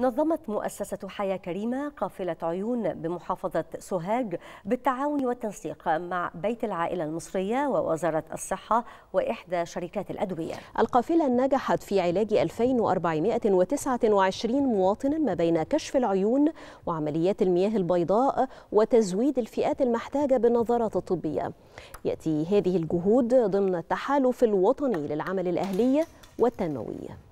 نظمت مؤسسة حياة كريمة قافلة عيون بمحافظة سوهاج بالتعاون والتنسيق مع بيت العائلة المصرية ووزارة الصحة وإحدى شركات الأدوية القافلة نجحت في علاج 2429 مواطنا ما بين كشف العيون وعمليات المياه البيضاء وتزويد الفئات المحتاجة بالنظارات الطبية يأتي هذه الجهود ضمن التحالف الوطني للعمل الأهلي والتنموي